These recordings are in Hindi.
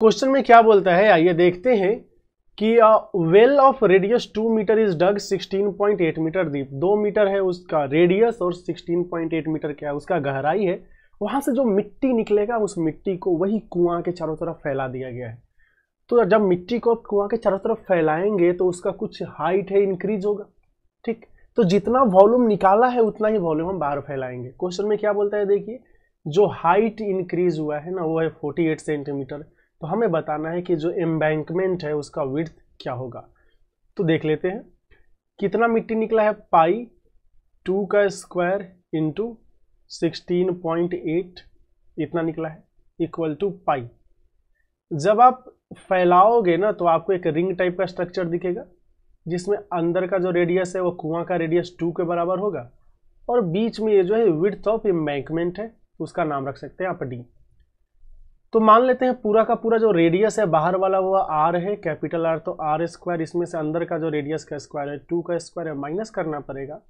क्वेश्चन में क्या बोलता है आइए देखते हैं कि well of radius two metre is dug 16.8 metre deep दो मीटर है उसका रेडियस और 16.8 मीटर क्या है उसका गहराई है वहां से जो मिट्टी निकलेगा उस मिट्टी को वही कुआं के चारों तरफ फैला दिया गया है तो जब मिट्टी को कुआं के चारों तरफ फैलाएंगे तो उसका कुछ हाइट है इंक्रीज होगा ठीक तो जितना वॉल्यूम निकाला है उतना ही वॉल्यूम हम बाहर फैलाएंगे क्वेश्चन में क्या बोलता है देखिए जो हाइट इंक्रीज हुआ है ना वो है 48 सेंटीमीटर तो हमें बताना है कि जो एम्बैंकमेंट है उसका विर्थ क्या होगा तो देख लेते हैं कितना मिट्टी निकला है पाई टू का square into sixteen point eight इतना निकला है इक्वल टू पाई जब आप फैलाओगे ना तो आपको एक रिंग टाइप का स्ट्रक्चर दिखेगा जिसमें अंदर का जो रेडियस है वो कुआं का रेडियस टू के बराबर होगा और बीच में ये जो है विर्थ ऑफ एम्बैंकमेंट है उसका नाम रख सकते हैं आप डी तो मान लेते हैं पूरा का पूरा जो रेडियस है बाहर वाला वो आर है कैपिटल आर तो आर स्क्वायर इसमें से अंदर का जो रेडियस का स्क्वायर है टू का स्क्वायर है माइनस करना पड़ेगा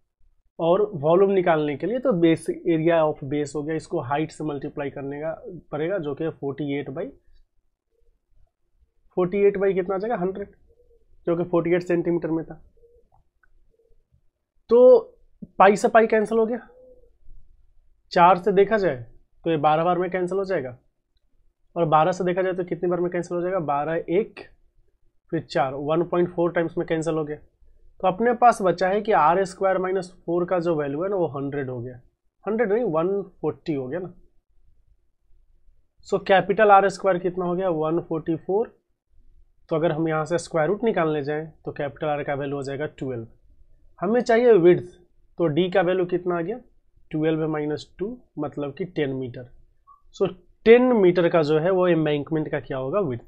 और वॉल्यूम निकालने के लिए तो बेस एरिया ऑफ बेस हो गया इसको हाइट से मल्टीप्लाई करने का पड़ेगा जो कि forty eight by forty eight by कितना जाएगा हंड्रेड जो कि फोर्टी एट सेंटीमीटर में था तो पाई से पाई कैंसिल हो गया चार से देखा जाए तो ये बारह बार में कैंसिल हो जाएगा और 12 से देखा जाए तो कितनी बार में कैंसिल हो जाएगा 12 एक फिर चार 1.4 टाइम्स में कैंसिल हो गया तो अपने पास बचा है कि आर स्क्वायर माइनस फोर का जो वैल्यू है ना वो हंड्रेड हो गया हंड्रेड नहीं वन फोर्टी हो गया ना सो कैपिटल आर स्क्वायर कितना हो गया वन फोर्टी फोर तो अगर हम यहाँ से स्क्वायर रूट निकालने जाएँ तो कैपिटल आर का वैल्यू हो जाएगा ट्वेल्व हमें चाहिए विड्थ तो डी का वैल्यू कितना आ गया ट्वेल्व माइनस टू मतलब कि ten metre so ten metre का जो है वो एम्बैंकमेंट का क्या होगा विथ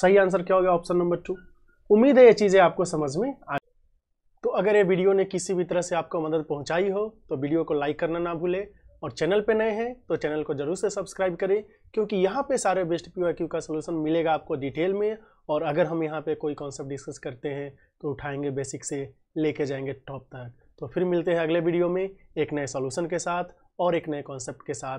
सही आंसर क्या होगा ऑप्शन नंबर टू उम्मीद है ये चीज़ें आपको समझ में आ तो अगर ये वीडियो ने किसी भी तरह से आपको मदद पहुंचाई हो तो वीडियो को लाइक करना ना भूलें और चैनल पे नए हैं तो चैनल को जरूर से सब्सक्राइब करें क्योंकि यहाँ पे सारे बेस्ट पी क्यू का सोल्यूशन मिलेगा आपको डिटेल में और अगर हम यहाँ पे कोई कॉन्सेप्ट डिस्कस करते हैं तो उठाएंगे बेसिक से लेके जाएंगे टॉप तक तो फिर मिलते हैं अगले वीडियो में एक नए सोल्यूशन के साथ और एक नए कॉन्सेप्ट के साथ